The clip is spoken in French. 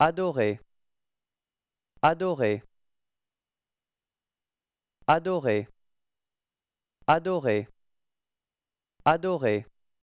Adorer. Adorer. Adorer. Adorer. Adorer.